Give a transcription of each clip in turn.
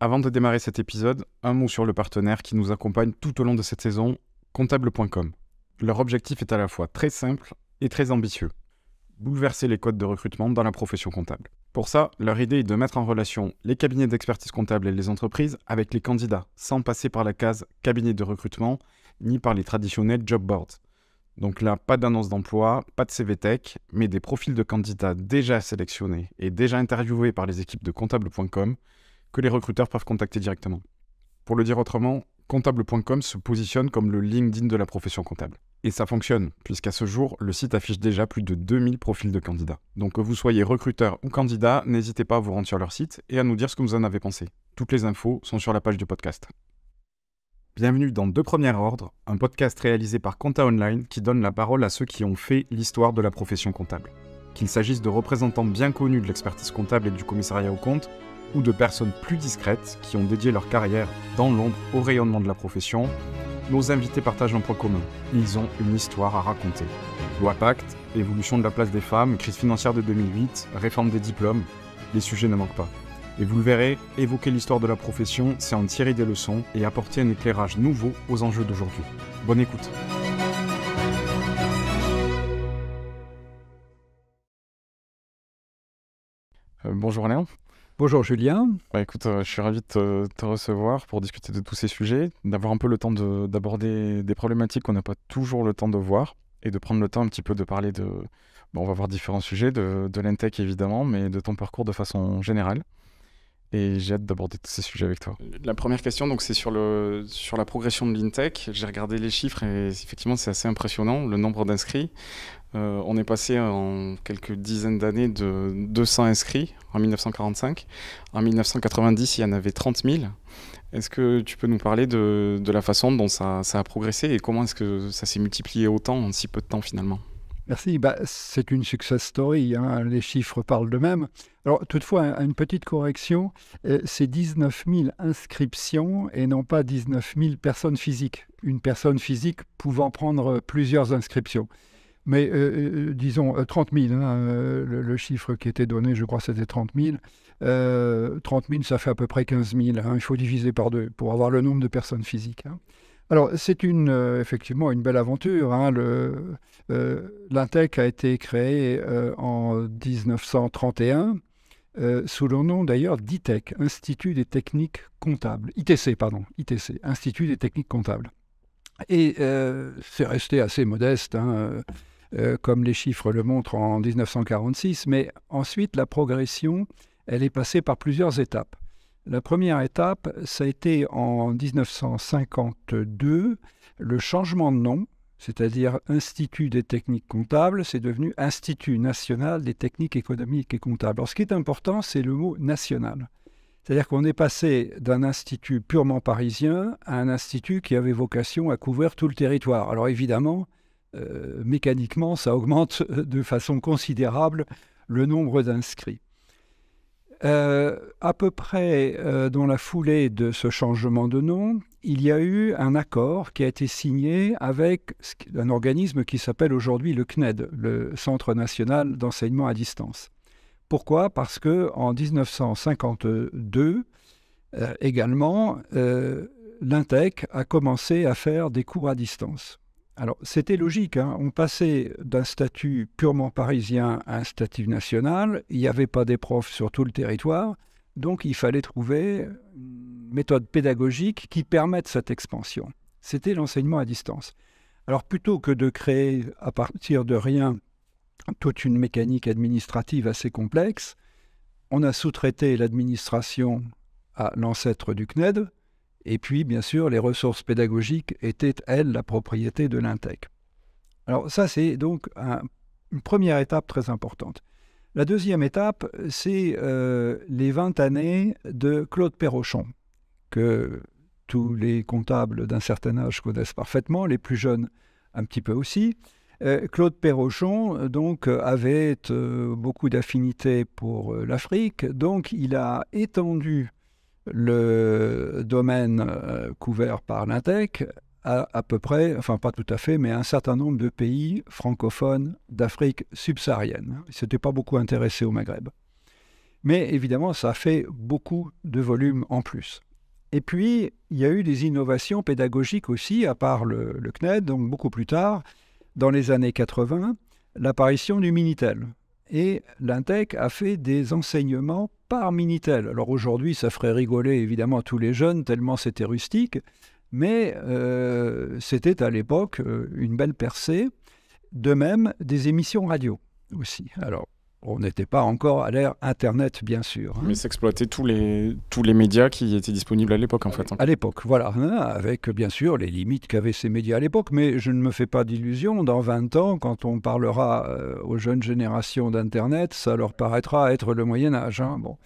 Avant de démarrer cet épisode, un mot sur le partenaire qui nous accompagne tout au long de cette saison, comptable.com. Leur objectif est à la fois très simple et très ambitieux. Bouleverser les codes de recrutement dans la profession comptable. Pour ça, leur idée est de mettre en relation les cabinets d'expertise comptable et les entreprises avec les candidats, sans passer par la case cabinet de recrutement ni par les traditionnels job boards. Donc là, pas d'annonce d'emploi, pas de CVTech, mais des profils de candidats déjà sélectionnés et déjà interviewés par les équipes de comptable.com que les recruteurs peuvent contacter directement. Pour le dire autrement, comptable.com se positionne comme le LinkedIn de la profession comptable. Et ça fonctionne, puisqu'à ce jour, le site affiche déjà plus de 2000 profils de candidats. Donc que vous soyez recruteur ou candidat, n'hésitez pas à vous rendre sur leur site et à nous dire ce que vous en avez pensé. Toutes les infos sont sur la page du podcast. Bienvenue dans Deux Premiers Ordres, un podcast réalisé par Compta Online qui donne la parole à ceux qui ont fait l'histoire de la profession comptable. Qu'il s'agisse de représentants bien connus de l'expertise comptable et du commissariat aux comptes, ou de personnes plus discrètes qui ont dédié leur carrière dans l'ombre au rayonnement de la profession, nos invités partagent un point commun. Ils ont une histoire à raconter. Loi Pacte, évolution de la place des femmes, crise financière de 2008, réforme des diplômes, les sujets ne manquent pas. Et vous le verrez, évoquer l'histoire de la profession, c'est en tirer des leçons et apporter un éclairage nouveau aux enjeux d'aujourd'hui. Bonne écoute. Euh, bonjour Léon. Bonjour Julien. Bah, écoute, euh, je suis ravi de te, recevoir pour discuter de tous ces sujets, d'avoir un peu le temps d'aborder des problématiques qu'on n'a pas toujours le temps de voir et de prendre le temps un petit peu de parler de... on va voir différents sujets, de, de e évidemment, mais de ton parcours de façon générale et j'ai hâte d'aborder tous ces sujets avec toi. La première question, donc, c'est sur, le, sur la progression de l'INTEC. J'ai regardé les chiffres et effectivement, c'est assez impressionnant, le nombre d'inscrits. Euh, on est passé en quelques dizaines d'années de 200 inscrits en 1945. En 1990, il y en avait 30 000. Est-ce que tu peux nous parler de, de la façon dont ça, ça a progressé et comment est-ce que ça s'est multiplié autant en si peu de temps finalement Merci. Bah, c'est une success story. Hein. Les chiffres parlent d'eux-mêmes. Alors, toutefois, une petite correction euh, c'est 19 000 inscriptions et non pas 19 000 personnes physiques. Une personne physique pouvant prendre plusieurs inscriptions. Mais euh, euh, disons 30 000, hein, le, chiffre qui était donné, je crois, c'était 30 000. 30 000, ça fait à peu près 15 000. Hein. Il faut diviser par deux pour avoir le nombre de personnes physiques. Alors, c'est une, euh, effectivement une belle aventure. Hein. Euh, a été créé euh, en 1931 sous le nom d'ailleurs d'ITEC, Institut des techniques comptables. ITC, e pardon, ITC, e Institut des techniques comptables. Et c'est resté assez modeste, hein, comme les chiffres le montrent en 1946, mais ensuite la progression, elle est passée par plusieurs étapes. La première étape, ça a été en 1952, le changement de nom, c'est-à-dire Institut des techniques comptables, c'est devenu Institut national des techniques économiques et comptables. Alors ce qui est important, c'est le mot national. C'est-à-dire qu'on est passé d'un institut purement parisien à un institut qui avait vocation à couvrir tout le territoire. Alors évidemment, euh, mécaniquement, ça augmente de façon considérable le nombre d'inscrits. Euh, à peu près euh, dans la foulée de ce changement de nom, il y a eu un accord qui a été signé avec un organisme qui s'appelle aujourd'hui le CNED, le Centre national d'enseignement à distance. Pourquoi Parce que en 1952, euh, également, l'INTEC a commencé à faire des cours à distance. Alors, c'était logique. Hein. On passait d'un statut purement parisien à un statut national. Il n'y avait pas des profs sur tout le territoire. Donc, il fallait trouver une méthode pédagogique qui permette cette expansion. C'était l'enseignement à distance. Alors, plutôt que de créer à partir de rien toute une mécanique administrative assez complexe, on a sous-traité l'administration à l'ancêtre du CNED, et puis, bien sûr, les ressources pédagogiques étaient, elles, la propriété de l'INTEC. Alors ça, c'est donc une première étape très importante. La deuxième étape, c'est euh, les 20 années de Claude Perrochon, que tous les comptables d'un certain âge connaissent parfaitement, les plus jeunes un petit peu aussi. Euh, Claude Perrochon donc avait euh, beaucoup d'affinités pour l'Afrique, donc il a étendu le domaine euh, couvert par l'INTEC a à peu près, enfin pas tout à fait, mais un certain nombre de pays francophones d'Afrique subsaharienne. Ils s'étaient pas beaucoup intéressés au Maghreb. Mais évidemment, ça fait beaucoup de volume en plus. Et puis, il y a eu des innovations pédagogiques aussi, à part le, le CNED, donc beaucoup plus tard, dans les années 80, l'apparition du Minitel et l'Intec a fait des enseignements par Minitel. Alors aujourd'hui, ça ferait rigoler évidemment tous les jeunes, tellement c'était rustique, mais euh, c'était à l'époque euh, une belle percée. De même, des émissions radio aussi. Alors, on n'était pas encore à l'ère Internet, bien sûr. Hein. Mais s'exploiter tous les, tous les médias qui étaient disponibles à l'époque, en fait. Hein. À l'époque, voilà. Hein, avec, bien sûr, les limites qu'avaient ces médias à l'époque. Mais je ne me fais pas d'illusions. Dans 20 ans, quand on parlera euh, aux jeunes générations d'Internet, ça leur paraîtra être le Moyen-Âge. Bon.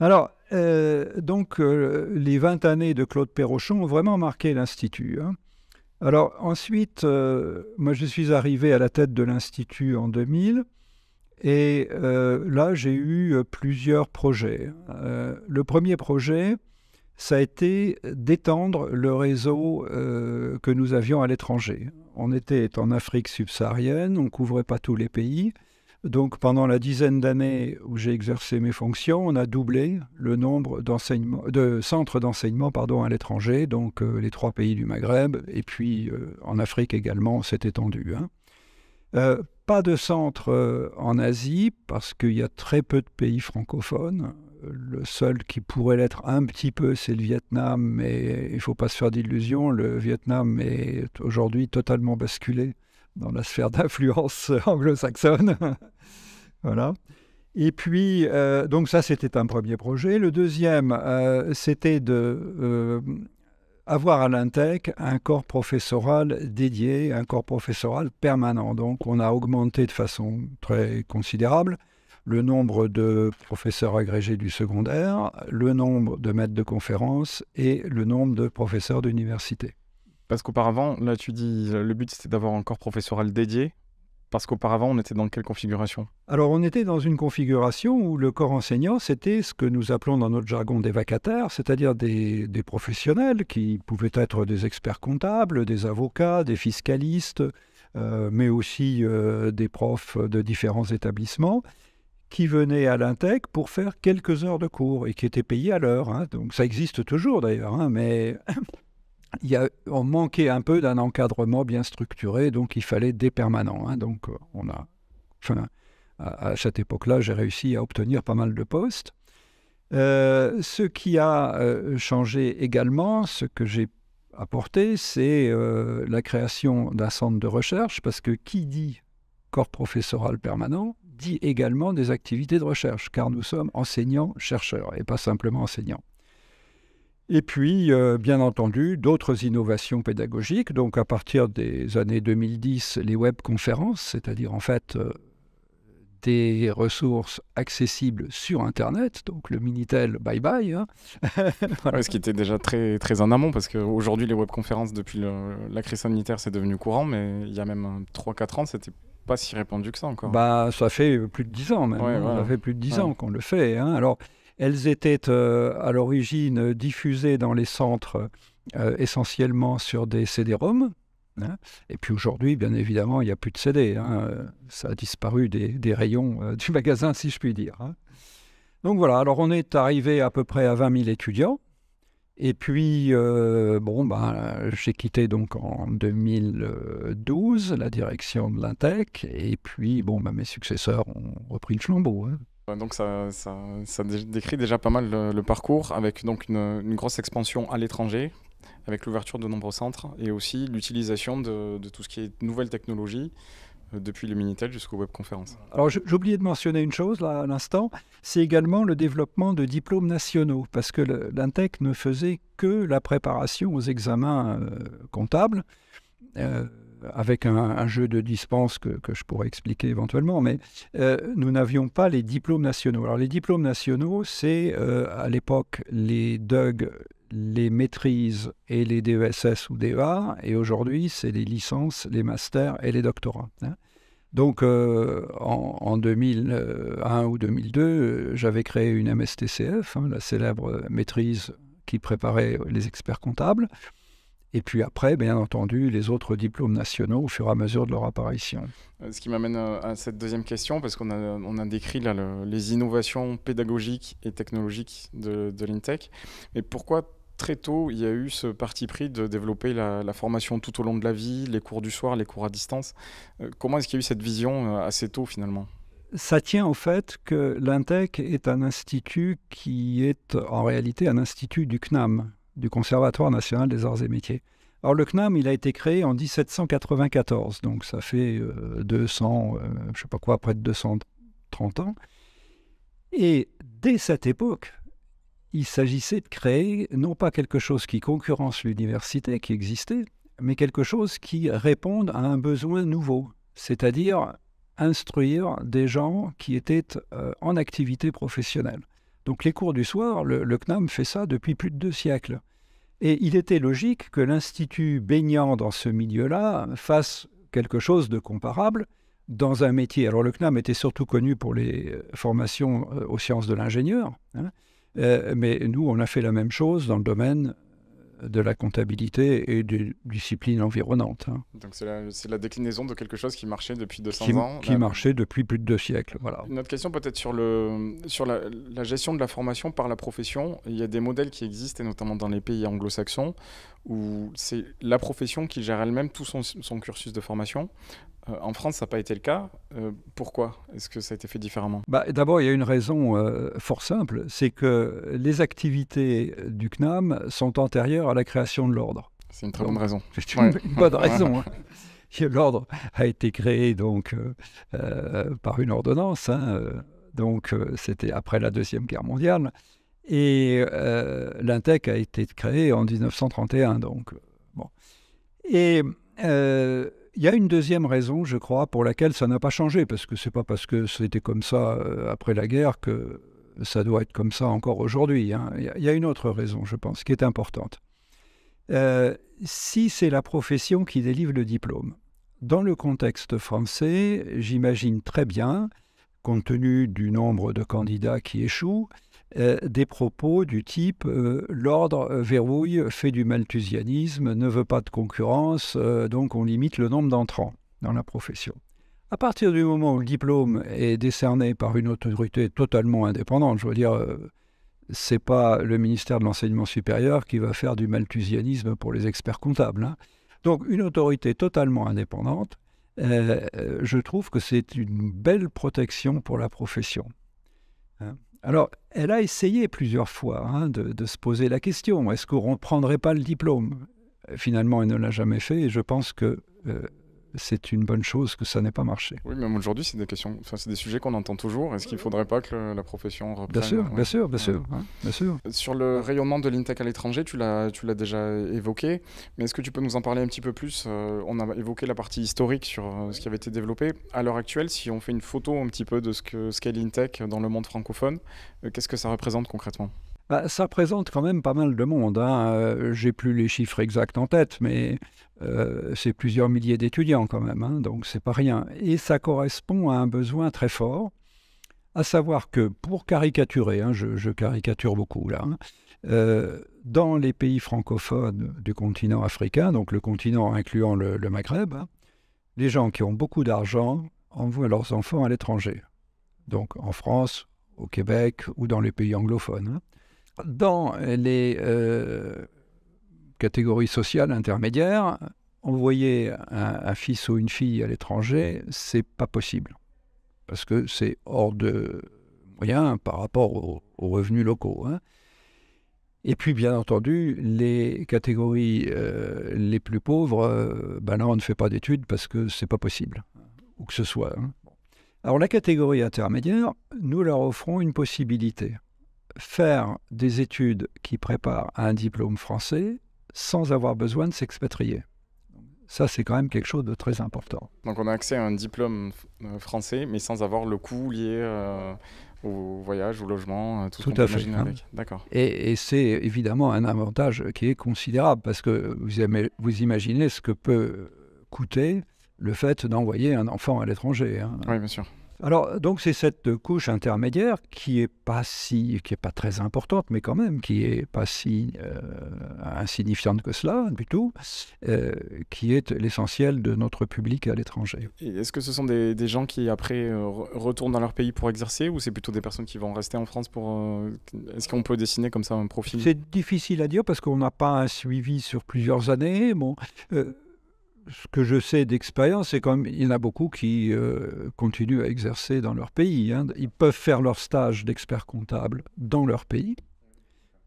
Alors, euh, donc, euh, les 20 années de Claude Perrochon ont vraiment marqué l'Institut. Alors, ensuite, moi, je suis arrivé à la tête de l'Institut en 2000. Et euh, là, j'ai eu euh, plusieurs projets. Euh, le premier projet, ça a été d'étendre le réseau que nous avions à l'étranger. On était en Afrique subsaharienne, on ne couvrait pas tous les pays. Donc pendant la dizaine d'années où j'ai exercé mes fonctions, on a doublé le nombre de centres d'enseignement à l'étranger, donc les trois pays du Maghreb, et puis en Afrique également, on s'est étendu. Hein pas de centre euh, en Asie parce qu'il y a très peu de pays francophones. Le seul qui pourrait l'être un petit peu, c'est le Vietnam, mais il ne faut pas se faire d'illusions. Le Vietnam est aujourd'hui totalement basculé dans la sphère d'influence anglo-saxonne. voilà. Et puis, euh, donc ça, c'était un premier projet. Le deuxième, euh, c'était de avoir à l'Intec un corps professoral dédié, un corps professoral permanent. Donc on a augmenté de façon très considérable le nombre de professeurs agrégés du secondaire, le nombre de maîtres de conférences et le nombre de professeurs d'université. Parce qu'auparavant, là tu dis, le but c'était d'avoir un corps professoral dédié, parce qu'auparavant, on était dans quelle configuration Alors, on était dans une configuration où le corps enseignant, c'était ce que nous appelons dans notre jargon des vacataires, c'est-à-dire des, professionnels qui pouvaient être des experts comptables, des avocats, des fiscalistes, euh, mais aussi euh, des profs de différents établissements, qui venaient à l'Intec pour faire quelques heures de cours et qui étaient payés à l'heure. Hein. Donc, ça existe toujours d'ailleurs, hein, mais il on manquait un peu d'un encadrement bien structuré, donc il fallait des permanents. Hein. donc euh, on a, à, cette époque-là, j'ai réussi à obtenir pas mal de postes. Euh, ce qui a euh, changé également, ce que j'ai apporté, c'est la création d'un centre de recherche, parce que qui dit corps professoral permanent dit également des activités de recherche, car nous sommes enseignants-chercheurs et pas simplement enseignants. Et puis, euh, bien entendu, d'autres innovations pédagogiques. Donc, à partir des années 2010, les webconférences, c'est-à-dire en fait euh, des ressources accessibles sur Internet, donc le Minitel, bye bye. Hein. ce qui était déjà très, très en amont, parce qu'aujourd'hui, les webconférences, depuis la crise sanitaire, c'est devenu courant, mais il y a même 3-4 ans, c'était pas si répandu que ça encore. Bah, ça fait plus de 10 ans même. Hein. Ça fait plus de 10 ans qu'on le fait. Hein. Alors, elles étaient euh, à l'origine diffusées dans les centres euh, essentiellement sur des CD-ROM. Hein. Et puis aujourd'hui, bien évidemment, il n'y a plus de CD. Hein. Ça a disparu des, rayons euh, du magasin, si je puis dire. Hein. Donc voilà, alors on est arrivé à peu près à 20 000 étudiants. Et puis, bon, ben, j'ai quitté donc en 2012 la direction de l'Intec. Et puis, bon, ben, mes successeurs ont repris le flambeau. Euh, donc ça, décrit déjà pas mal le, parcours avec donc une, grosse expansion à l'étranger, avec l'ouverture de nombreux centres et aussi l'utilisation de, tout ce qui est nouvelles technologies euh, depuis le Minitel jusqu'aux webconférences. Alors j'ai oublié de mentionner une chose là à l'instant, c'est également le développement de diplômes nationaux, parce que l'Intec ne faisait que la préparation aux examens euh, comptables avec un, jeu de dispense que, je pourrais expliquer éventuellement, mais euh, nous n'avions pas les diplômes nationaux. Alors les diplômes nationaux, c'est euh, à l'époque les DUG, les maîtrises et les DESS ou DEA, et aujourd'hui c'est les licences, les masters et les doctorats. Hein. Donc euh, en, 2001 ou 2002, j'avais créé une MSTCF, hein, la célèbre maîtrise qui préparait les experts comptables et puis après, bien entendu, les autres diplômes nationaux au fur et à mesure de leur apparition. Euh, ce qui m'amène à cette deuxième question, parce qu'on a, on a décrit là, les innovations pédagogiques et technologiques de, de l'INTEC. Mais pourquoi très tôt, il y a eu ce parti pris de développer la, la, formation tout au long de la vie, les cours du soir, les cours à distance. Euh, comment est-ce qu'il y a eu cette vision euh, assez tôt finalement ça tient au fait que l'INTEC est un institut qui est en réalité un institut du CNAM, du Conservatoire national des arts et métiers. Alors le CNAM, il a été créé en 1794, donc ça fait 200, euh, euh, je sais pas quoi, près de 230 ans. Et dès cette époque, il s'agissait de créer non pas quelque chose qui concurrence l'université qui existait, mais quelque chose qui réponde à un besoin nouveau, c'est-à-dire instruire des gens qui étaient euh, en activité professionnelle. Donc les cours du soir, le CNAM fait ça depuis plus de deux siècles. Et il était logique que l'Institut baignant dans ce milieu-là fasse quelque chose de comparable dans un métier. Alors le CNAM était surtout connu pour les euh, formations euh, aux sciences de l'ingénieur, hein. euh, mais nous, on a fait la même chose dans le domaine de la comptabilité et des disciplines environnantes. Hein. Donc c'est la, la, déclinaison de quelque chose qui marchait depuis 200 ans. Qui marchait depuis plus de deux siècles, voilà. Une autre question peut-être sur, le, sur la, gestion de la formation par la profession. Il y a des modèles qui existent, et notamment dans les pays anglo-saxons, où c'est la profession qui gère elle-même tout son, son, cursus de formation. Euh, en France, ça n'a pas été le cas. Euh, pourquoi Est-ce que ça a été fait différemment bah, D'abord, il y a une raison euh, fort simple, c'est que les activités du CNAM sont antérieures la création de l'ordre. C'est une très bonne raison. une, bonne raison. Hein. L'ordre a été créé donc euh, euh, par une ordonnance. Hein, euh, donc c'était après la deuxième guerre mondiale et euh, l'Intec a été créé en 1931 donc bon et il y a une deuxième raison, je crois, pour laquelle ça n'a pas changé, parce que c'est pas parce que c'était comme ça après la guerre que ça doit être comme ça encore aujourd'hui. Hein. Il y, a une autre raison, je pense, qui est importante. Euh, si c'est la profession qui délivre le diplôme. Dans le contexte français, j'imagine très bien, compte tenu du nombre de candidats qui échouent, euh, des propos du type euh, l'ordre verrouille, fait du malthusianisme, ne veut pas de concurrence, donc on limite le nombre d'entrants dans la profession. À partir du moment où le diplôme est décerné par une autorité totalement indépendante, je veux dire, c'est pas le ministère de l'enseignement supérieur qui va faire du malthusianisme pour les experts comptables. Hein. Donc une autorité totalement indépendante, euh, euh, je trouve que c'est une belle protection pour la profession. Hein. Alors, elle a essayé plusieurs fois hein, de, se poser la question est-ce qu'on ne prendrait pas le diplôme Finalement, elle ne l'a jamais fait et je pense que euh, c'est une bonne chose que ça n'ait pas marché. Oui, même aujourd'hui, c'est des questions, c'est des sujets qu'on entend toujours. Est-ce qu'il ne faudrait pas que la profession reprenne Bien sûr, euh, bien sûr, bien sûr, hein, bien sûr. Sur le rayonnement de l'InTech à l'étranger, tu l'as, tu l'as déjà évoqué, mais est-ce que tu peux nous en parler un petit peu plus euh, On a évoqué la partie historique sur euh, ce qui avait été développé. À l'heure actuelle, si on fait une photo un petit peu de ce que ce qu'est l'InTech dans le monde francophone, qu'est-ce que ça représente concrètement bah, ça présente quand même pas mal de monde. Je hein. n'ai euh, J'ai plus les chiffres exacts en tête, mais euh, c'est plusieurs milliers d'étudiants quand même, hein, donc c'est pas rien. Et ça correspond à un besoin très fort, à savoir que pour caricaturer, hein, je, caricature beaucoup là, hein, euh, dans les pays francophones du continent africain, donc le continent incluant le Maghreb, les gens qui ont beaucoup d'argent envoient leurs enfants à l'étranger, donc en France, au Québec ou dans les pays anglophones dans les euh, catégories sociales intermédiaires, envoyer un, un fils ou une fille à l'étranger, c'est pas possible. Parce que c'est hors de moyens par rapport aux, revenus locaux. Hein. Et puis, bien entendu, les catégories euh, les plus pauvres, là, euh, ben on ne fait pas d'études parce que ce c'est pas possible, ou que ce soit. Hein. Alors, la catégorie intermédiaire, nous leur offrons une possibilité faire des études qui préparent à un diplôme français sans avoir besoin de s'expatrier. Ça, c'est quand même quelque chose de très important. Donc, on a accès à un diplôme euh, français, mais sans avoir le coût lié euh, au voyage, au logement, euh, tout, tout à fait. Hein. D'accord. Et, c'est évidemment un avantage qui est considérable, parce que vous, imaginez ce que peut coûter le fait d'envoyer un enfant à l'étranger. Hein. Oui, bien sûr. Alors, donc, c'est cette couche intermédiaire qui est pas si, qui est pas très importante, mais quand même, qui est pas si euh, insignifiante que cela, du tout, euh, qui est l'essentiel de notre public à l'étranger. Est-ce que ce sont des, gens qui, après, euh, retournent dans leur pays pour exercer, ou c'est plutôt des personnes qui vont rester en France pour. Est-ce qu'on peut dessiner comme ça un profil C'est difficile à dire parce qu'on n'a pas un suivi sur plusieurs années. Bon ce que je sais d'expérience, c'est qu'il y en a beaucoup qui euh, continuent à exercer dans leur pays. Hein. Ils peuvent faire leur stage d'expert comptable dans leur pays.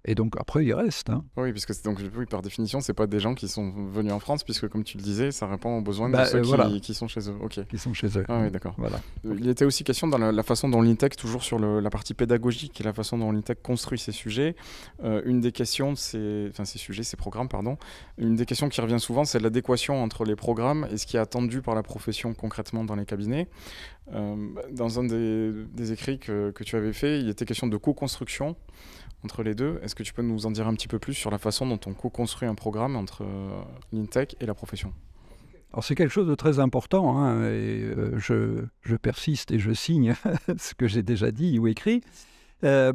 Et donc après, il reste. Hein. Oui, puisque donc, par définition, ce pas des gens qui sont venus en France, puisque comme tu le disais, ça répond aux besoins de bah, ceux euh, qui, sont chez eux. Ok. Qui sont chez eux. Ah, oui, d'accord. Voilà. Euh, il était aussi question dans la, façon dont l'INTEC, toujours sur la partie pédagogique et la façon dont l'INTEC construit ses sujets, euh, une des questions enfin, ses sujets, ces programmes, pardon, une des questions qui revient souvent, c'est l'adéquation entre les programmes et ce qui est attendu par la profession concrètement dans les cabinets. dans un des, écrits que, que, tu avais fait, il était question de co-construction entre les deux. Est-ce que tu peux nous en dire un petit peu plus sur la façon dont on co-construit un programme entre euh, l'InTech et la profession alors c'est quelque chose de très important, hein, et euh, je, persiste et je signe ce que j'ai déjà dit ou écrit. Euh,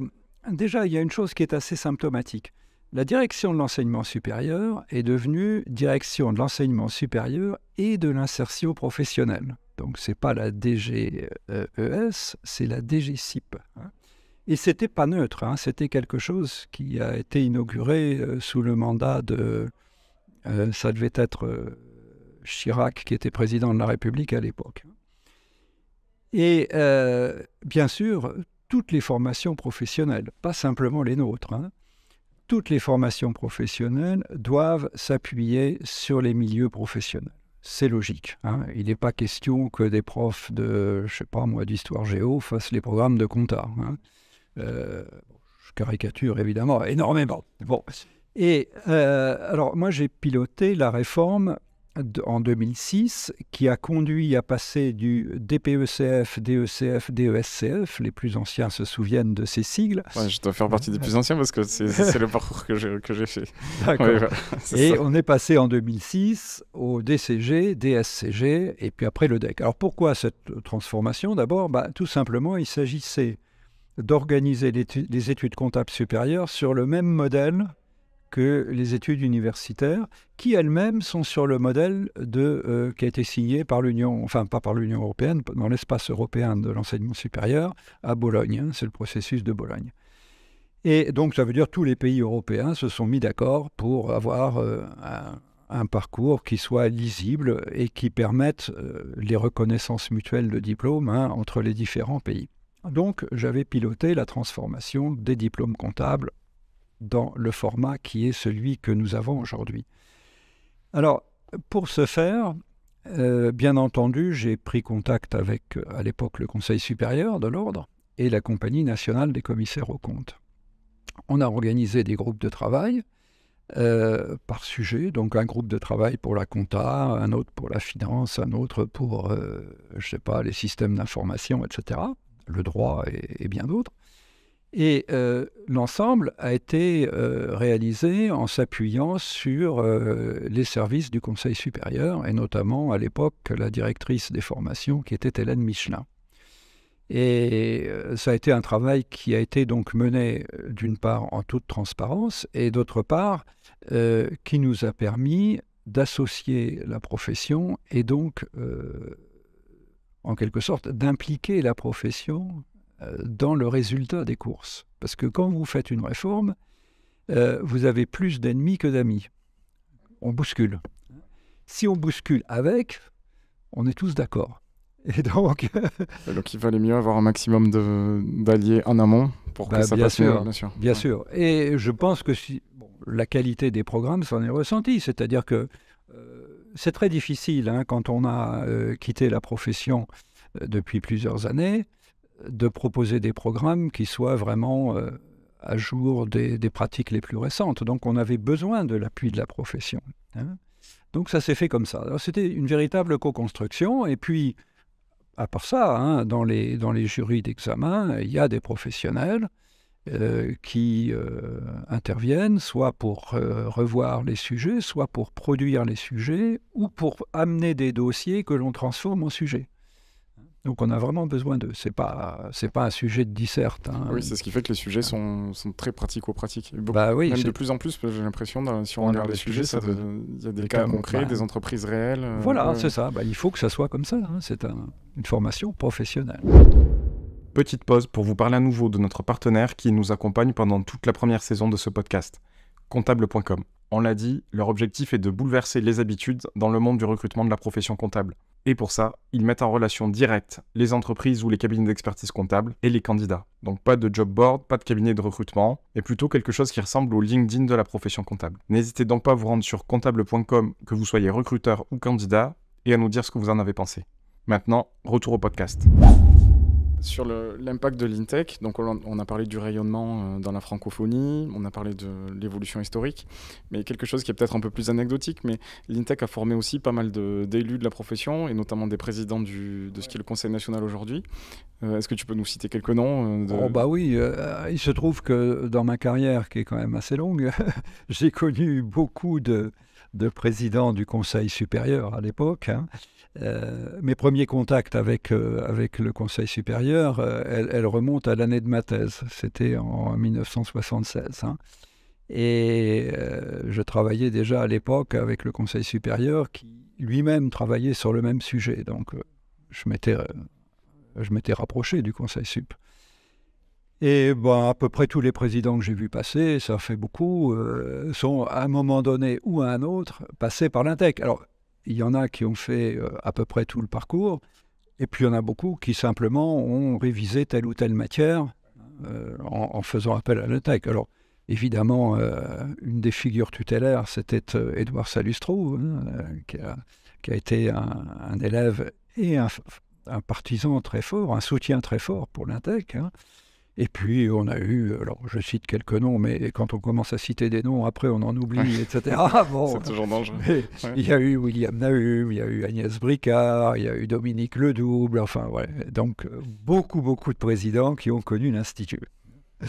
déjà, il y a une chose qui est assez symptomatique. La direction de l'enseignement supérieur est devenue direction de l'enseignement supérieur et de l'insertion professionnelle. Donc ce n'est pas la DGES, e c'est la DGCIP. Hein. Et c'était pas neutre, hein. c'était quelque chose qui a été inauguré euh, sous le mandat de. Euh, ça devait être euh, Chirac qui était président de la République à l'époque. Et bien sûr, toutes les formations professionnelles, pas simplement les nôtres, hein, toutes les formations professionnelles doivent s'appuyer sur les milieux professionnels. C'est logique. Hein. Il n'est pas question que des profs de, je sais pas moi, d'histoire géo fassent les programmes de compta. Euh, je caricature évidemment énormément. Bon. Et euh, alors moi j'ai piloté la réforme en 2006 qui a conduit à passer du DPECF, DECF, DESCF, les plus anciens se souviennent de ces sigles. je dois faire partie des plus anciens parce que c'est le parcours que j'ai fait. et on est passé en 2006 au DCG, DSCG et puis après le DEC. Alors pourquoi cette transformation D'abord, bah, tout simplement il s'agissait d'organiser les études comptables supérieures sur le même modèle que les études universitaires, qui elles-mêmes sont sur le modèle de, euh, qui a été signé par l'Union, enfin pas par l'Union européenne, dans l'espace européen de l'enseignement supérieur à Bologne. Hein, c'est le processus de Bologne. Et donc ça veut dire que tous les pays européens se sont mis d'accord pour avoir euh, un, parcours qui soit lisible et qui permette euh, les reconnaissances mutuelles de diplômes hein, entre les différents pays. Donc j'avais piloté la transformation des diplômes comptables dans le format qui est celui que nous avons aujourd'hui. Alors pour ce faire, euh, bien entendu, j'ai pris contact avec euh, à l'époque le Conseil supérieur de l'ordre et la Compagnie nationale des commissaires aux comptes. On a organisé des groupes de travail euh, par sujet, donc un groupe de travail pour la compta, un autre pour la finance, un autre pour, euh, je sais pas, les systèmes d'information, etc le droit et, bien d'autres. Et euh, l'ensemble a été euh, réalisé en s'appuyant sur euh, les services du Conseil supérieur, et notamment à l'époque la directrice des formations qui était Hélène Michelin. Et ça a été un travail qui a été donc mené d'une part en toute transparence et d'autre part qui nous a permis d'associer la profession et donc en quelque sorte, d'impliquer la profession euh, dans le résultat des courses. Parce que quand vous faites une réforme, euh, vous avez plus d'ennemis que d'amis. On bouscule. Si on bouscule avec, on est tous d'accord. Et donc... donc il valait mieux avoir un maximum d'alliés en amont pour que bah, ça passe bien sûr. Bien sûr. Et je pense que si, la qualité des programmes s'en est ressentie. C'est-à-dire que euh, c'est très difficile hein, quand on a euh, quitté la profession euh, depuis plusieurs années de proposer des programmes qui soient vraiment euh, à jour des, pratiques les plus récentes. Donc on avait besoin de l'appui de la profession. Hein. Donc ça s'est fait comme ça. C'était une véritable co-construction. Et puis, à part ça, hein, dans les jurys d'examen, il y a des professionnels euh, qui euh, interviennent, soit pour euh, revoir les sujets, soit pour produire les sujets, ou pour amener des dossiers que l'on transforme en sujets. Donc on a vraiment besoin de C'est pas pas un sujet de disserte. Hein. Oui, c'est ce qui fait que les sujets ah. sont, sont très pratico-pratiques. Bah oui, même de plus en plus, j'ai l'impression, si on, regarde les sujets, il y a des, cas, concrets, des entreprises réelles. Voilà, c'est ça. Bah, il faut que ça soit comme ça. Hein. C'est une formation professionnelle petite pause pour vous parler à nouveau de notre partenaire qui nous accompagne pendant toute la première saison de ce podcast, comptable.com. On l'a dit, leur objectif est de bouleverser les habitudes dans le monde du recrutement de la profession comptable. Et pour ça, ils mettent en relation directe les entreprises ou les cabinets d'expertise comptable et les candidats. Donc pas de job board, pas de cabinet de recrutement, et plutôt quelque chose qui ressemble au LinkedIn de la profession comptable. N'hésitez donc pas à vous rendre sur comptable.com que vous soyez recruteur ou candidat et à nous dire ce que vous en avez pensé. Maintenant, retour au podcast. Sur l'impact de l'INTEC, donc on, a parlé du rayonnement euh, dans la francophonie, on a parlé de l'évolution historique, mais quelque chose qui est peut-être un peu plus anecdotique, mais l'INTEC a formé aussi pas mal d'élus de, la profession, et notamment des présidents de ce qui est le Conseil national aujourd'hui. Euh, est-ce que tu peux nous citer quelques noms euh, oh, bah oui, il se trouve que dans ma carrière, qui est quand même assez longue, j'ai connu beaucoup de, présidents du Conseil supérieur à l'époque. Hein. Euh, mes premiers contacts avec, euh, avec le Conseil supérieur, euh, elle elles, remontent à l'année de ma thèse. C'était en 1976. Hein. Et je travaillais déjà à l'époque avec le Conseil supérieur qui lui-même travaillait sur le même sujet. Donc je m'étais rapproché du Conseil sup. Et ben, à peu près tous les présidents que j'ai vus passer, ça fait beaucoup, sont à un moment donné ou à un autre passés par l'INTEC. Alors il y en a qui ont fait euh, à peu près tout le parcours, et puis il y en a beaucoup qui simplement ont révisé telle ou telle matière euh, en, faisant appel à la Alors, évidemment, euh, une des figures tutélaires, c'était Édouard Salustro, hein, qui, a, été un, élève et un, partisan très fort, un soutien très fort pour l'Intec. Et puis, on a eu, alors je cite quelques noms, mais quand on commence à citer des noms, après on en oublie, etc. c'est toujours dangereux. Il y a eu William Nahum, il y a eu Agnès Bricard, il y a eu Dominique Ledouble, enfin, Ouais. Donc, beaucoup, beaucoup de présidents qui ont connu l'Institut.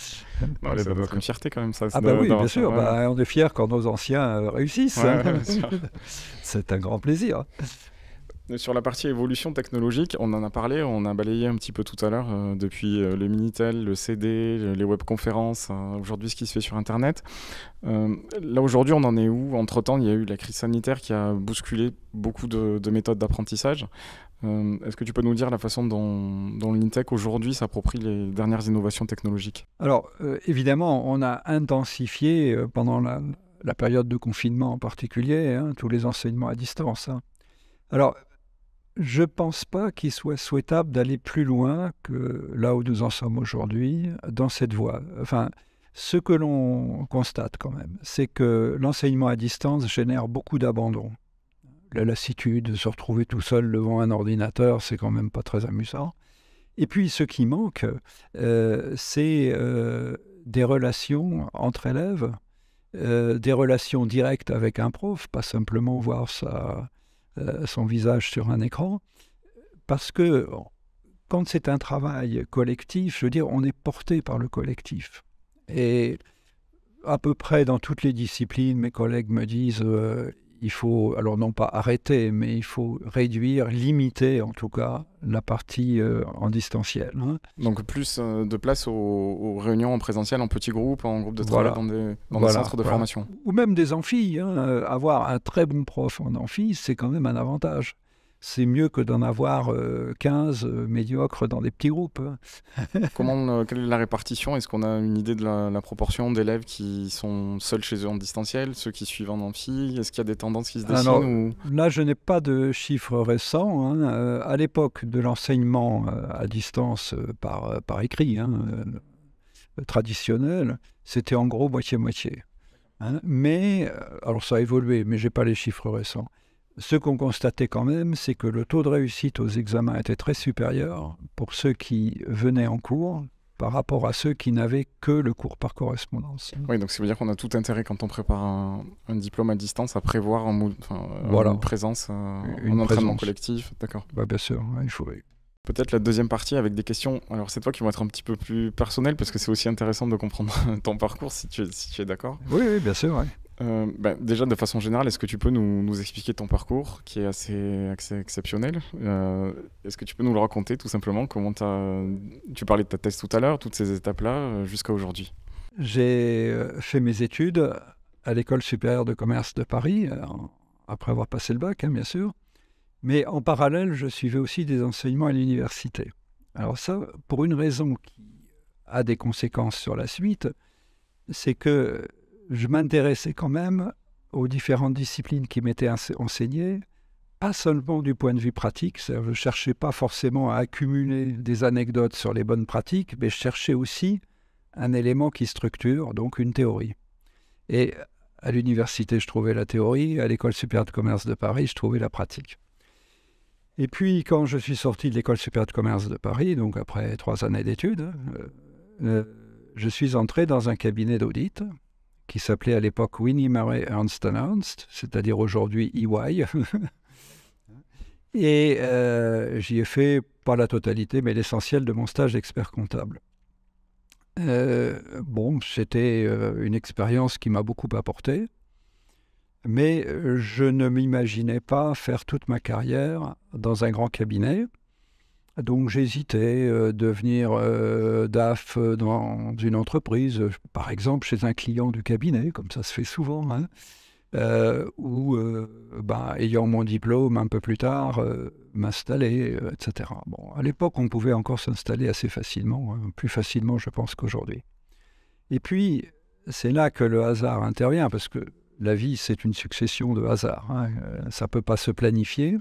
Non, bah, bah, une fierté quand même ça. Ah bah oui, bien sûr, bah, on est fiers quand nos anciens euh, réussissent. C'est un grand plaisir. Sur la partie évolution technologique, on en a parlé, on a balayé un petit peu tout à l'heure, euh, depuis euh, le Minitel, le CD, les webconférences, euh, aujourd'hui ce qui se fait sur Internet. là aujourd'hui, on en est où Entre-temps, il y a eu la crise sanitaire qui a bousculé beaucoup de, méthodes d'apprentissage. Est-ce que tu peux nous dire la façon dont, l'InTech, aujourd'hui s'approprie les dernières innovations technologiques Alors évidemment, on a intensifié pendant la, période de confinement en particulier hein, tous les enseignements à distance. Hein. Alors, je ne pense pas qu'il soit souhaitable d'aller plus loin que là où nous en sommes aujourd'hui dans cette voie. Enfin, ce que l'on constate quand même, c'est que l'enseignement à distance génère beaucoup d'abandon. La lassitude, de se retrouver tout seul devant un ordinateur, c'est quand même pas très amusant. Et puis ce qui manque, euh, c'est euh, des relations entre élèves, euh, des relations directes avec un prof, pas simplement voir ça. Euh, son visage sur un écran, parce que quand c'est un travail collectif, je veux dire, on est porté par le collectif. Et à peu près dans toutes les disciplines, mes collègues me disent, euh, il faut, alors non pas arrêter, mais il faut réduire, limiter en tout cas la partie euh, en distanciel. Hein. Donc plus euh, de place aux, réunions en présentiel, en petits groupes, en groupe de travail, dans, des, centres de formation. Ou même des amphis. Hein. Avoir un très bon prof en amphi, c'est quand même un avantage c'est mieux que d'en avoir 15 euh, euh, médiocres dans des petits groupes. Hein. Comment, euh, quelle est la répartition Est-ce qu'on a une idée de la, proportion d'élèves qui sont seuls chez eux en distanciel, ceux qui suivent en amphi Est-ce qu'il y a des tendances qui se dessinent Là, je n'ai pas de chiffres récents. Hein. à l'époque de l'enseignement à distance par, écrit, hein, traditionnel, c'était en gros moitié-moitié. Mais, alors ça a évolué, mais je n'ai pas les chiffres récents. Ce qu'on constatait quand même, c'est que le taux de réussite aux examens était très supérieur pour ceux qui venaient en cours par rapport à ceux qui n'avaient que le cours par correspondance. Oui, donc ça veut dire qu'on a tout intérêt quand on prépare un, diplôme à distance à prévoir en euh, une présence, euh, un entraînement collectif, d'accord bah, Bien sûr, il faut... Peut-être la deuxième partie avec des questions, alors cette fois qui vont être un petit peu plus personnelles, parce que c'est aussi intéressant de comprendre ton parcours, si tu es, d'accord. Oui, bien sûr. Euh, ben, déjà, de façon générale, est-ce que tu peux nous, expliquer ton parcours qui est assez, exceptionnel euh, Est-ce que tu peux nous le raconter tout simplement Comment Tu parlais de ta thèse tout à l'heure, toutes ces étapes-là euh, jusqu'à aujourd'hui J'ai fait mes études à l'École supérieure de commerce de Paris, après avoir passé le bac, hein, bien sûr. Mais en parallèle, je suivais aussi des enseignements à l'université. Alors ça, pour une raison qui a des conséquences sur la suite, c'est que je m'intéressais quand même aux différentes disciplines qui m'étaient enseignées, pas seulement du point de vue pratique, je ne cherchais pas forcément à accumuler des anecdotes sur les bonnes pratiques, mais je cherchais aussi un élément qui structure, donc une théorie. Et à l'université, je trouvais la théorie, à l'école supérieure de commerce de Paris, je trouvais la pratique. Et puis, quand je suis sorti de l'école supérieure de commerce de Paris, donc après trois années d'études, euh, euh, je suis entré dans un cabinet d'audit qui s'appelait à l'époque Winnie marie Ernst Ernst, c'est-à-dire aujourd'hui EY. et euh, j'y ai fait, pas la totalité, mais l'essentiel de mon stage d'expert comptable. Euh, bon, c'était euh, une expérience qui m'a beaucoup apporté, mais je ne m'imaginais pas faire toute ma carrière dans un grand cabinet. Donc j'hésitais euh, de venir euh, DAF euh, dans une entreprise, par exemple chez un client du cabinet, comme ça se fait souvent, hein. ou bah, ayant mon diplôme un peu plus tard, m'installer, etc. Bon, à l'époque, on pouvait encore s'installer assez facilement, hein, plus facilement je pense qu'aujourd'hui. Et puis, c'est là que le hasard intervient, parce que la vie, c'est une succession de hasards. Hein, ça ne peut pas se planifier.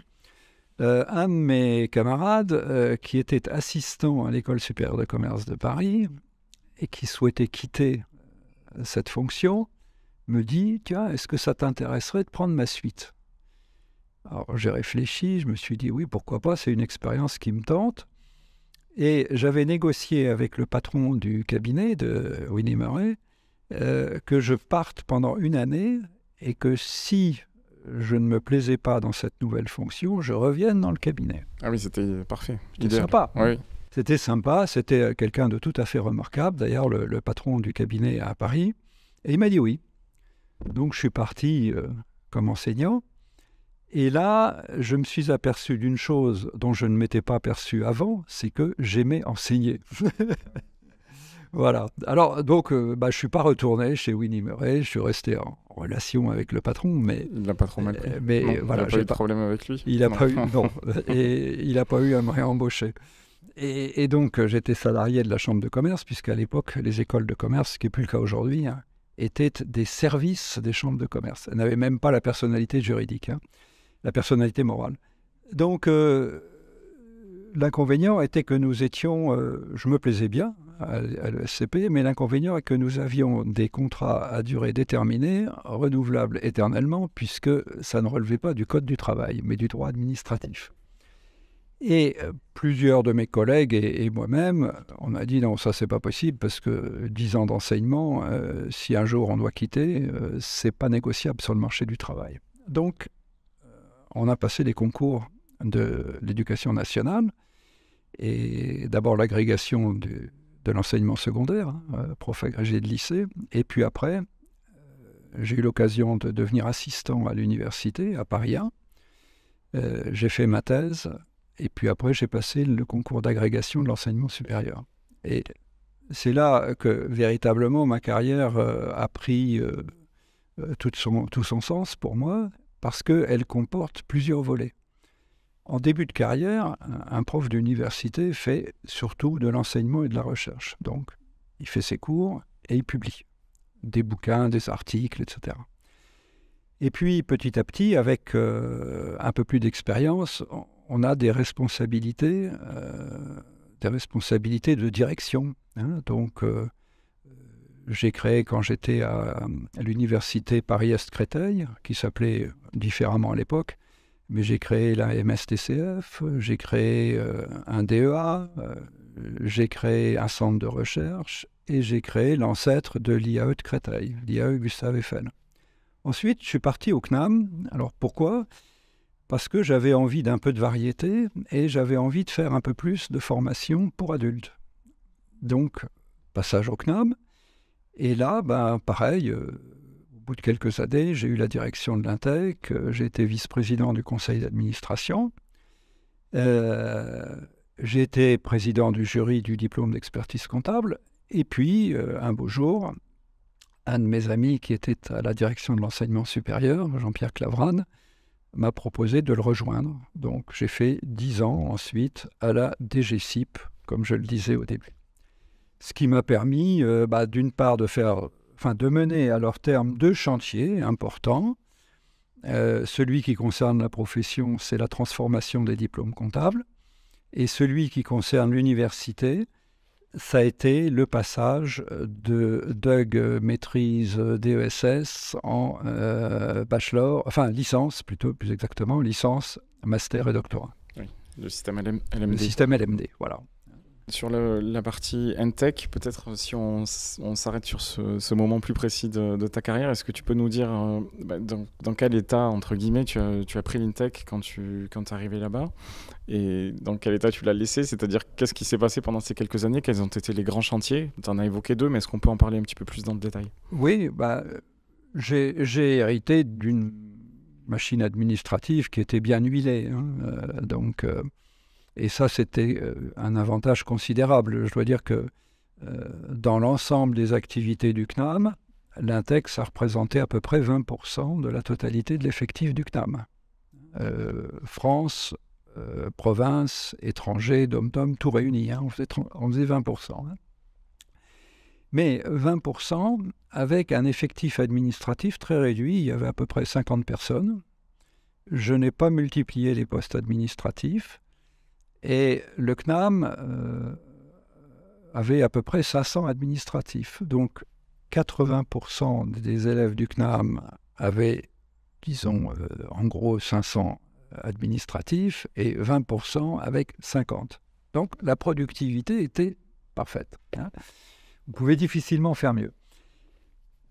Euh, un de mes camarades euh, qui était assistant à l'école supérieure de commerce de Paris et qui souhaitait quitter euh, cette fonction me dit Tiens, est-ce que ça t'intéresserait de prendre ma suite Alors j'ai réfléchi, je me suis dit Oui, pourquoi pas, c'est une expérience qui me tente. Et j'avais négocié avec le patron du cabinet de Winnie Murray que je parte pendant une année et que si je ne me plaisais pas dans cette nouvelle fonction, je reviens dans le cabinet. Ah oui, c'était parfait. C'était sympa. Oui. C'était sympa, c'était euh, quelqu'un de tout à fait remarquable. D'ailleurs, le, patron du cabinet à Paris, et il m'a dit oui. Donc je suis parti euh, comme enseignant. Et là, je me suis aperçu d'une chose dont je ne m'étais pas aperçu avant, c'est que j'aimais enseigner. Voilà. Alors, donc, euh, bah, je ne suis pas retourné chez Winnie Murray, je suis resté en relation avec le patron, mais... le patron pas Mais voilà, il n'a pas euh, eu de problème avec lui. Il n'a pas eu, non, et il n'a pas eu à me réembaucher. Et, donc, euh, j'étais salarié de la chambre de commerce, puisqu'à l'époque, les écoles de commerce, ce qui n'est plus le cas aujourd'hui, hein, étaient des services des chambres de commerce. Elles n'avaient même pas la personnalité juridique, hein, la personnalité morale. Donc, l'inconvénient était que nous étions, je me plaisais bien à l'ESCP, mais l'inconvénient est que nous avions des contrats à durée déterminée, renouvelables éternellement, puisque ça ne relevait pas du Code du travail, mais du droit administratif. Et euh, plusieurs de mes collègues et, moi-même, on a dit non, ça c'est pas possible parce que 10 ans d'enseignement, euh, si un jour on doit quitter, euh, c'est pas négociable sur le marché du travail. Donc, on a passé les concours de l'éducation nationale et d'abord l'agrégation du, de l'enseignement secondaire, hein, euh, prof agrégé de lycée. Et puis après, euh, j'ai eu l'occasion de devenir assistant à l'université à Paris 1. Euh, j'ai fait ma thèse et puis après j'ai passé le concours d'agrégation de l'enseignement supérieur. Et c'est là que véritablement ma carrière a pris tout, son, tout son sens pour moi parce qu'elle comporte plusieurs volets. En début de carrière, un prof d'université fait surtout de l'enseignement et de la recherche. Donc, il fait ses cours et il publie des bouquins, des articles, etc. Et puis, petit à petit, avec euh, un peu plus d'expérience, on a des responsabilités, euh, des responsabilités de direction. Hein. Donc, euh, j'ai créé quand j'étais à l'université Paris-Est-Créteil, qui s'appelait différemment à l'époque, mais j'ai créé la MSTCF, j'ai créé euh, un DEA, euh, j'ai créé un centre de recherche et j'ai créé l'ancêtre de l'IAE de Créteil, l'IAE Gustave Eiffel. Ensuite, je suis parti au CNAM. Alors pourquoi Parce que j'avais envie d'un peu de variété et j'avais envie de faire un peu plus de formation pour adultes. Donc, passage au CNAM. Et là, ben, pareil, euh, bout de quelques années, j'ai eu la direction de l'Intec, euh, j'ai été vice-président du conseil d'administration, euh, j'ai été président du jury du diplôme d'expertise comptable, et puis, euh, un beau jour, un de mes amis qui était à la direction de l'enseignement supérieur, Jean-Pierre Clavran, m'a proposé de le rejoindre. Donc j'ai fait dix ans ensuite à la DGCIP, comme je le disais au début. Ce qui m'a permis, bah, d'une part, de faire enfin de mener à leur terme deux chantiers importants. Euh, celui qui concerne la profession, c'est la transformation des diplômes comptables. Et celui qui concerne l'université, ça a été le passage de Doug maîtrise DESS en euh, bachelor, enfin licence plutôt, plus exactement, licence, master et doctorat. le système LMD. Le système LMD, voilà sur la partie n e peut-être euh, si on, s'arrête sur ce, moment plus précis de, ta carrière, est-ce que tu peux nous dire euh, bah, dans, quel état, entre guillemets, tu as, pris l'Intech quand tu quand es arrivé là-bas et dans quel état tu l'as laissé C'est-à-dire qu'est-ce qui s'est passé pendant ces quelques années Quels ont été les grands chantiers Tu en as évoqué deux, mais est-ce qu'on peut en parler un petit peu plus dans le détail Oui, bah, j'ai hérité d'une machine administrative qui était bien huilée. Hein, euh, donc. Et ça, c'était euh, un avantage considérable. Je dois dire que euh, dans l'ensemble des activités du CNAM, l'Intex a représenté à peu près 20% de la totalité de l'effectif du CNAM. Euh, France, province, étrangers, dom dom tout réuni. Hein. on, faisait 20%. Hein. Mais 20% avec un effectif administratif très réduit. Il y avait à peu près 50 personnes. Je n'ai pas multiplié les postes administratifs. Et le CNAM euh, avait à peu près 500 administratifs. Donc 80% des élèves du CNAM avaient, disons, euh, en gros 500 administratifs et 20% avec 50. Donc la productivité était parfaite. Hein. Vous pouvez difficilement faire mieux.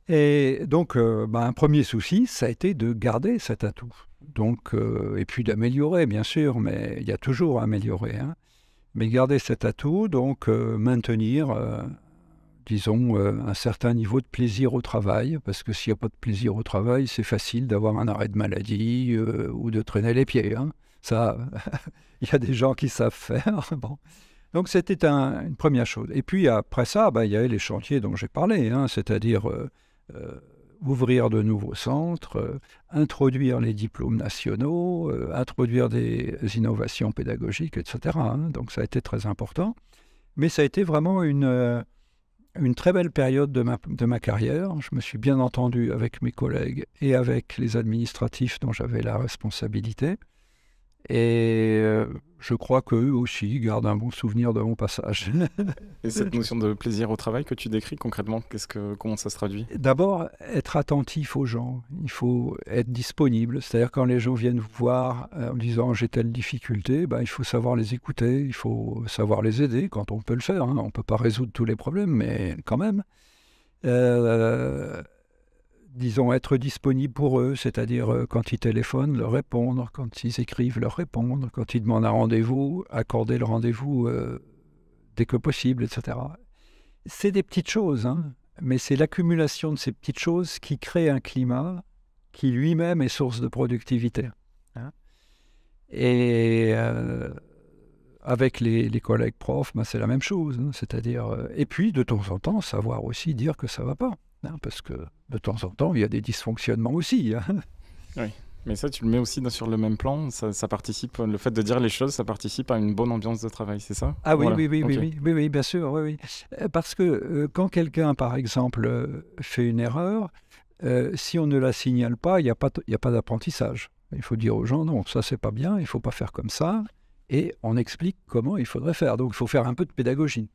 Et donc, euh, bah, un premier souci, ça a été de garder cet atout. Donc, euh, et puis d'améliorer, bien sûr, mais il y a toujours à améliorer. Hein. Mais garder cet atout, donc euh, maintenir, disons, un certain niveau de plaisir au travail, parce que s'il n'y a pas de plaisir au travail, c'est facile d'avoir un arrêt de maladie ou de traîner les pieds. Hein. Ça, il y a des gens qui savent faire. bon. Donc c'était une première chose. Et puis après ça, bah, il y avait les chantiers dont j'ai parlé, hein, c'est-à-dire euh, ouvrir de nouveaux centres, euh, introduire les diplômes nationaux, euh, introduire des innovations pédagogiques, etc. Hein. Donc ça a été très important. Mais ça a été vraiment une, très belle période de ma carrière. Je me suis bien entendu avec mes collègues et avec les administratifs dont j'avais la responsabilité. Et euh, je crois qu'eux aussi gardent un bon souvenir de mon passage. et cette notion de plaisir au travail que tu décris concrètement, qu'est-ce comment ça se traduit D'abord, être attentif aux gens. Il faut être disponible. C'est-à-dire quand les gens viennent vous voir euh, en disant j'ai telle difficulté, ben, il faut savoir les écouter, il faut savoir les aider quand on peut le faire. Hein. On ne peut pas résoudre tous les problèmes, mais quand même. Euh, disons, être disponible pour eux, c'est-à-dire euh, quand ils téléphonent, leur répondre, quand ils écrivent, leur répondre, quand ils demandent un rendez-vous, accorder le rendez-vous euh, dès que possible, etc. C'est des petites choses, hein, mais c'est l'accumulation de ces petites choses qui crée un climat qui lui-même est source de productivité. Hein. Et euh, avec les, collègues profs, ben, c'est la même chose, hein, c'est-à-dire, et puis de temps en temps, savoir aussi dire que ça va pas. Hein, parce que de temps en temps, il y a des dysfonctionnements aussi. Hein. Oui. Mais ça, tu le mets aussi sur le même plan. Ça, participe, le fait de dire les choses, ça participe à une bonne ambiance de travail, c'est ça Ah oui, oui, oui, oui, oui, oui, bien sûr, oui, oui. Euh, parce que euh, quand quelqu'un, par exemple, euh, fait une erreur, si on ne la signale pas, il n'y a pas, pas d'apprentissage. Il faut dire aux gens, non, ça c'est pas bien, il faut pas faire comme ça, et on explique comment il faudrait faire. Donc il faut faire un peu de pédagogie.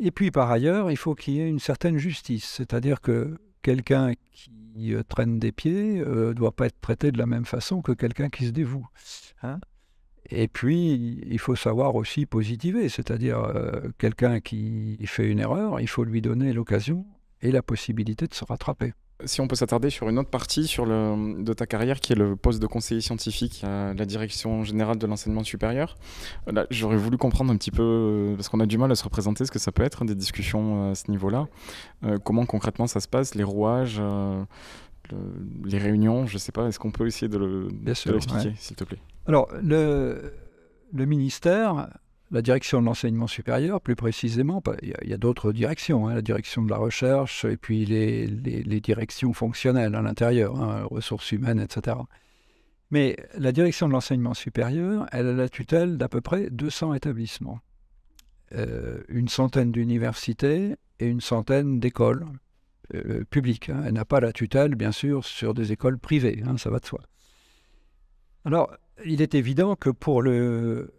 Et puis par ailleurs, il faut qu'il y ait une certaine justice, c'est-à-dire que quelqu'un qui euh, traîne des pieds ne euh, doit pas être traité de la même façon que quelqu'un qui se dévoue. Hein. et puis, il faut savoir aussi positiver, c'est-à-dire euh, quelqu'un qui fait une erreur, il faut lui donner l'occasion et la possibilité de se rattraper. Si on peut s'attarder sur une autre partie sur le, de ta carrière qui est le poste de conseiller scientifique à la direction générale de l'enseignement supérieur, euh, là j'aurais voulu comprendre un petit peu, euh, parce qu'on a du mal à se représenter ce que ça peut être des discussions euh, à ce niveau-là, comment concrètement ça se passe, les rouages, les réunions, je ne sais pas, est-ce qu'on peut essayer de l'expliquer, s'il te plaît Alors le, le ministère la direction de l'enseignement supérieur, plus précisément, il y a, d'autres directions, hein, la direction de la recherche et puis les, directions fonctionnelles à l'intérieur, hein, ressources humaines, etc. Mais la direction de l'enseignement supérieur, elle a la tutelle d'à peu près 200 établissements, euh, une centaine d'universités et une centaine d'écoles euh, publiques. Hein. Elle n'a pas la tutelle, bien sûr, sur des écoles privées, ça va de soi. Alors, il est évident que pour le,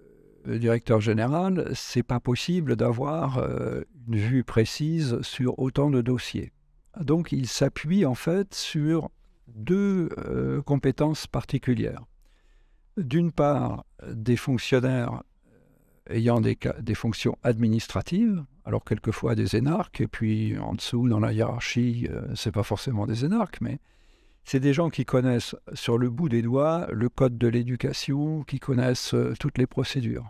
euh, directeur général, c'est pas possible d'avoir euh, une vue précise sur autant de dossiers. Donc il s'appuie en fait sur deux euh, compétences particulières. D'une part, des fonctionnaires ayant des, fonctions administratives, alors quelquefois des énarques, et puis en dessous dans la hiérarchie, c'est pas forcément des énarques, mais c'est des gens qui connaissent sur le bout des doigts le code de l'éducation, qui connaissent toutes les procédures.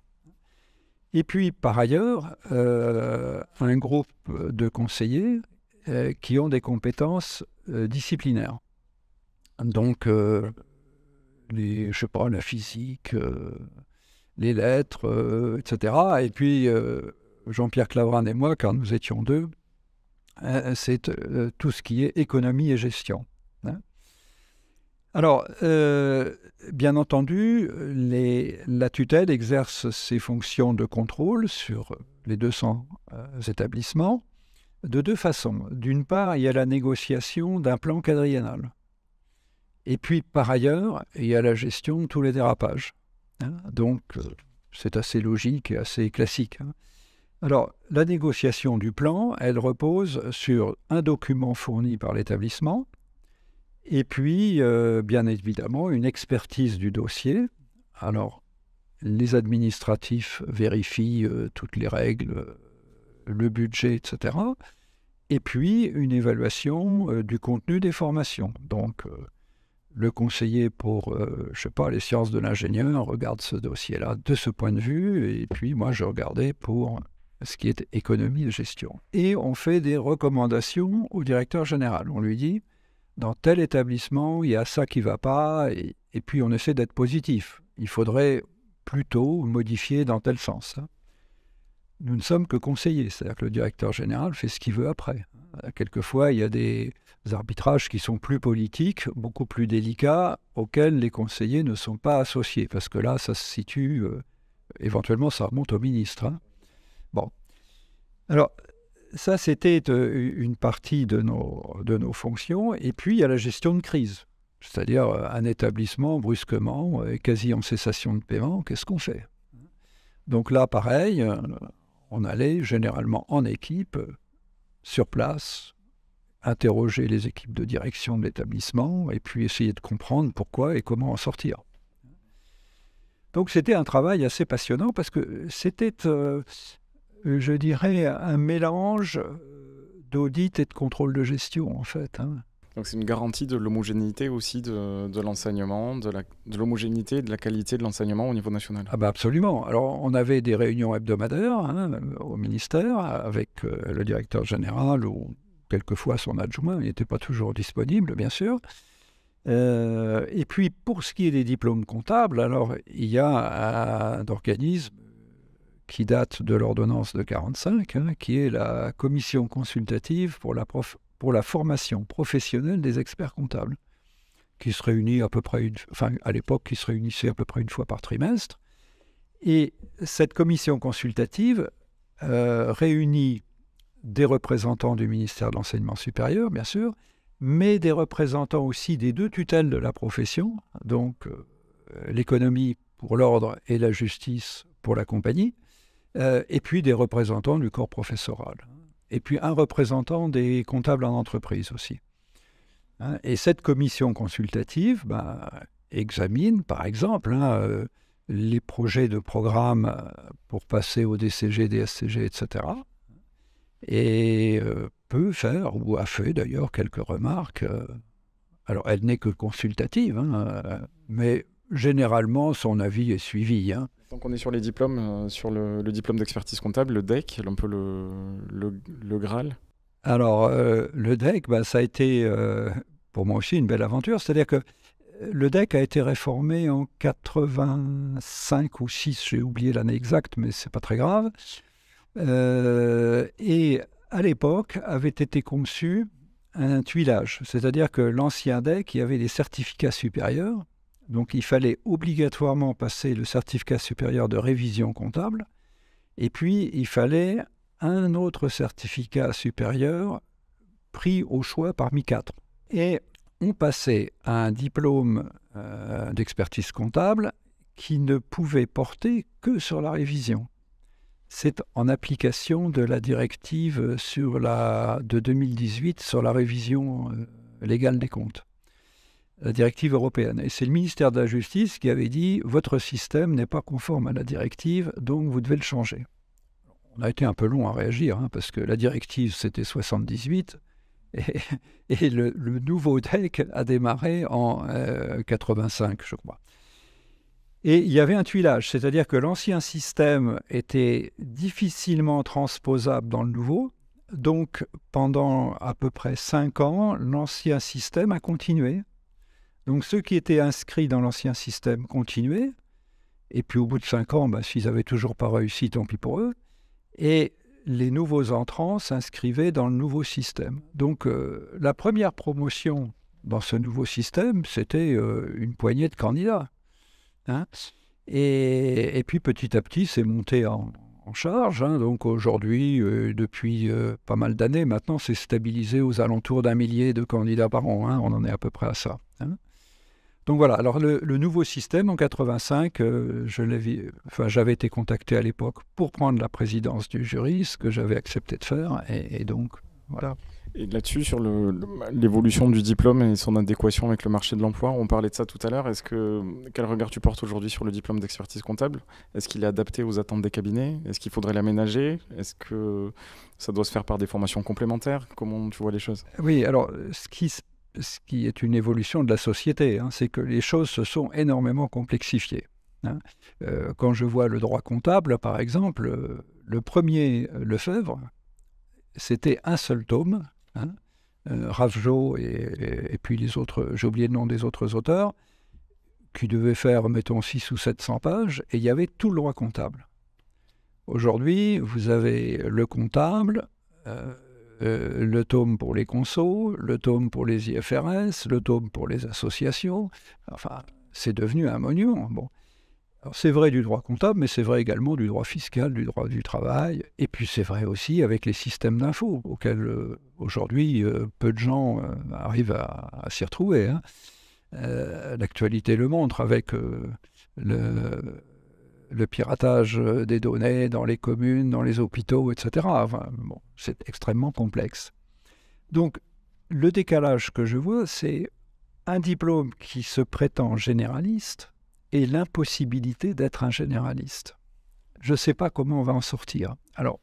Et puis, par ailleurs, euh, un groupe de conseillers euh, qui ont des compétences euh, disciplinaires. Donc, les, je sais pas, la physique, les lettres, etc. Et puis, Jean-Pierre Clavran et moi, car nous étions deux, c'est tout ce qui est économie et gestion. Alors, euh, bien entendu, la tutelle exerce ses fonctions de contrôle sur les 200 euh, établissements de deux façons. D'une part, il y a la négociation d'un plan quadriennal. Et puis, par ailleurs, il y a la gestion de tous les dérapages. Hein. Donc, euh, c'est assez logique et assez classique. Hein. Alors, la négociation du plan, elle repose sur un document fourni par l'établissement et puis, euh, bien évidemment, une expertise du dossier. Alors, les administratifs vérifient euh, toutes les règles, euh, le budget, etc. Et puis, une évaluation du contenu des formations. Donc, le conseiller pour, je sais pas, les sciences de l'ingénieur regarde ce dossier-là de ce point de vue. Et puis, moi, je regardais pour ce qui est économie de gestion. Et on fait des recommandations au directeur général. On lui dit, dans tel établissement, il y a ça qui ne va pas, et, puis on essaie d'être positif. Il faudrait plutôt modifier dans tel sens. Hein. Nous ne sommes que conseillers, c'est-à-dire que le directeur général fait ce qu'il veut après. Quelquefois, il y a des arbitrages qui sont plus politiques, beaucoup plus délicats, auxquels les conseillers ne sont pas associés, parce que là, ça se situe, euh, éventuellement, ça remonte au ministre. Hein. Bon. Alors, ça, c'était euh, une partie de nos, de nos fonctions. Et puis, il y a la gestion de crise. C'est-à-dire euh, un établissement brusquement, euh, quasi en cessation de paiement, qu'est-ce qu'on fait Donc là, pareil, on allait généralement en équipe, sur place, interroger les équipes de direction de l'établissement et puis essayer de comprendre pourquoi et comment en sortir. Donc c'était un travail assez passionnant parce que c'était euh, je dirais, un mélange euh, d'audit et de contrôle de gestion, en fait. Hein. Donc c'est une garantie de l'homogénéité aussi de, l'enseignement, de l'homogénéité de et de la qualité de l'enseignement au niveau national. Ah bah, absolument. Alors on avait des réunions hebdomadaires hein, au ministère avec euh, le directeur général ou quelquefois son adjoint. Il n'était pas toujours disponible, bien sûr. et puis pour ce qui est des diplômes comptables, alors il y a un organisme qui date de l'ordonnance de 1945, hein, qui est la commission consultative pour la, formation professionnelle des experts comptables, qui se réunit à peu près, une, enfin à l'époque, qui se réunissait à peu près une fois par trimestre. Et cette commission consultative euh, réunit des représentants du ministère de l'enseignement supérieur, bien sûr, mais des représentants aussi des deux tutelles de la profession, donc euh, l'économie pour l'ordre et la justice pour la compagnie, euh, et puis des représentants du corps professoral, et puis un représentant des comptables en entreprise aussi. Hein, et cette commission consultative bah, examine, par exemple, hein, euh, les projets de programme euh, pour passer au DCG, DSCG, etc. Et peut faire, ou a fait d'ailleurs, quelques remarques. alors, elle n'est que consultative, hein, mais généralement, son avis est suivi. Donc on est sur les diplômes, euh, sur le, diplôme d'expertise comptable, le DEC, un peu le, Graal Alors euh, le DEC, bah, ça a été euh, pour moi aussi une belle aventure. C'est-à-dire que le DEC a été réformé en 85 ou 6, j'ai oublié l'année exacte, mais c'est pas très grave. et à l'époque avait été conçu un tuilage, c'est-à-dire que l'ancien DEC, il y avait des certificats supérieurs, donc il fallait obligatoirement passer le certificat supérieur de révision comptable, et puis il fallait un autre certificat supérieur pris au choix parmi quatre. Et on passait à un diplôme euh, d'expertise comptable qui ne pouvait porter que sur la révision. C'est en application de la directive de 2018 sur la révision euh, légale des comptes la euh, directive européenne. Et c'est le ministère de la Justice qui avait dit votre système n'est pas conforme à la directive, donc vous devez le changer. On a été un peu long à réagir, hein, parce que la directive, c'était 78, et, le, nouveau DEC a démarré en 85, euh, je crois. Et il y avait un tuilage, c'est-à-dire que l'ancien système était difficilement transposable dans le nouveau, donc, pendant à peu près cinq ans, l'ancien système a continué donc ceux qui étaient inscrits dans l'ancien système continuaient, et puis au bout de cinq ans, ben, s'ils n'avaient toujours pas réussi, tant pis pour eux, et les nouveaux entrants s'inscrivaient dans le nouveau système. Donc euh, la première promotion dans ce nouveau système, c'était euh, une poignée de candidats. Hein. et, puis petit à petit, c'est monté en, charge. Hein. Donc aujourd'hui, euh, depuis pas mal d'années maintenant, c'est stabilisé aux alentours d'un millier de candidats par an. Hein. On en est à peu près à ça. Donc voilà, alors le, nouveau système en 85, euh, j'avais enfin, été contacté à l'époque pour prendre la présidence du jury, ce que j'avais accepté de faire, et, donc voilà. Et là-dessus, sur l'évolution du diplôme et son adéquation avec le marché de l'emploi, on parlait de ça tout à l'heure. Est-ce que quel regard tu portes aujourd'hui sur le diplôme d'expertise comptable Est-ce qu'il est adapté aux attentes des cabinets Est-ce qu'il faudrait l'aménager Est-ce que ça doit se faire par des formations complémentaires Comment tu vois les choses Oui, alors ce qui se ce qui est une évolution de la société, hein, c'est que les choses se sont énormément complexifiées. Hein. Euh, quand je vois le droit comptable, par exemple, euh, le premier Lefebvre, c'était un seul tome, hein, euh, et, puis les autres, j'ai oublié le nom des autres auteurs, qui devait faire, mettons, 6 ou 700 pages, et il y avait tout le droit comptable. Aujourd'hui, vous avez le comptable, euh, le tome pour les consos, le tome pour les IFRS, le tome pour les associations. Enfin, c'est devenu un monument. Bon. C'est vrai du droit comptable, mais c'est vrai également du droit fiscal, du droit du travail, et puis c'est vrai aussi avec les systèmes d'infos auxquels euh, aujourd'hui euh, peu de gens arrivent à, s'y retrouver. Hein. L'actualité le montre avec le, le piratage euh, des données dans les communes, dans les hôpitaux, etc. bon, c'est extrêmement complexe. Donc, le décalage que je vois, c'est un diplôme qui se prétend généraliste et l'impossibilité d'être un généraliste. Je ne sais pas comment on va en sortir. Alors,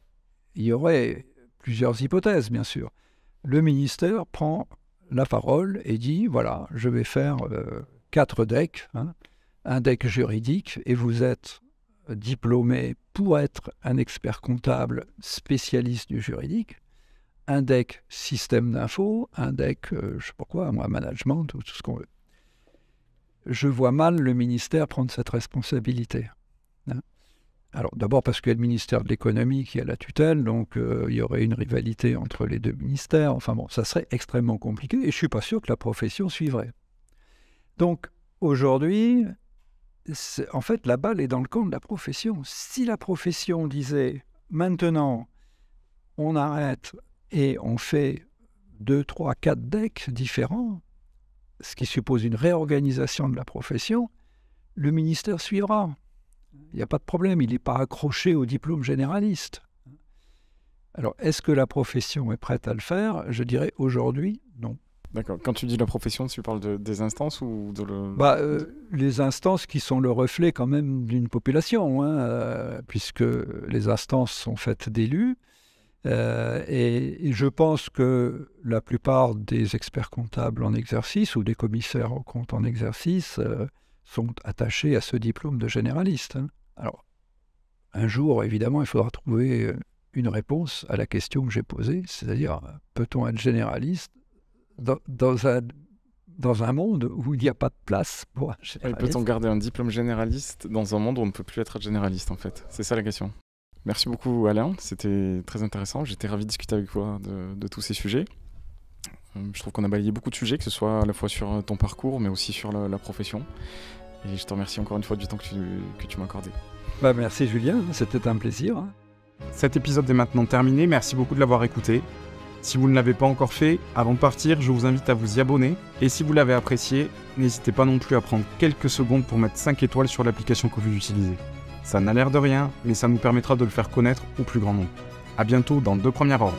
il y aurait plusieurs hypothèses, bien sûr. Le ministère prend la parole et dit, voilà, je vais faire euh, quatre decks, hein. un deck juridique, et vous êtes diplômé pour être un expert comptable spécialiste du juridique, un deck système d'info, un deck, euh, je sais pas quoi, moi, management, tout, tout ce qu'on veut. Je vois mal le ministère prendre cette responsabilité. Hein. Alors d'abord parce qu'il y a le ministère de l'économie qui a la tutelle, donc euh, il y aurait une rivalité entre les deux ministères. Enfin bon, ça serait extrêmement compliqué et je ne suis pas sûr que la profession suivrait. Donc aujourd'hui, en fait, la balle est dans le camp de la profession. Si la profession disait maintenant, on arrête et on fait deux, trois, quatre decks différents, ce qui suppose une réorganisation de la profession, le ministère suivra. Il n'y a pas de problème, il n'est pas accroché au diplôme généraliste. Alors, est-ce que la profession est prête à le faire Je dirais aujourd'hui non. D'accord. Quand tu dis la profession, tu parles des instances ou de le... Bah, euh, les instances qui sont le reflet quand même d'une population, hein, euh, puisque les instances sont faites d'élus. Euh, et, je pense que la plupart des experts comptables en exercice ou des commissaires aux comptes en exercice sont attachés à ce diplôme de généraliste. Hein. Alors, un jour, évidemment, il faudra trouver une réponse à la question que j'ai posée, c'est-à-dire peut-on être généraliste dans, un, monde où il n'y a pas de place pour Peut-on garder un diplôme généraliste dans un monde où on ne peut plus être généraliste, en fait C'est ça la question. Merci beaucoup, Alain. C'était très intéressant. J'étais ravi de discuter avec toi de, tous ces sujets. Euh, je trouve qu'on a balayé beaucoup de sujets, que ce soit à la fois sur euh, ton parcours, mais aussi sur la, profession. Et je te remercie encore une fois du temps que tu, que tu m'as accordé. Bah merci Julien, c'était un plaisir. Hein. Cet épisode est maintenant terminé, merci beaucoup de l'avoir écouté. Si vous ne l'avez pas encore fait, avant de partir, je vous invite à vous y abonner. Et si vous l'avez apprécié, n'hésitez pas non plus à prendre quelques secondes pour mettre 5 étoiles sur l'application que vous utilisez. Ça n'a l'air de rien, mais ça nous permettra de le faire connaître au plus grand nombre. A bientôt dans Deux Premières Ordres.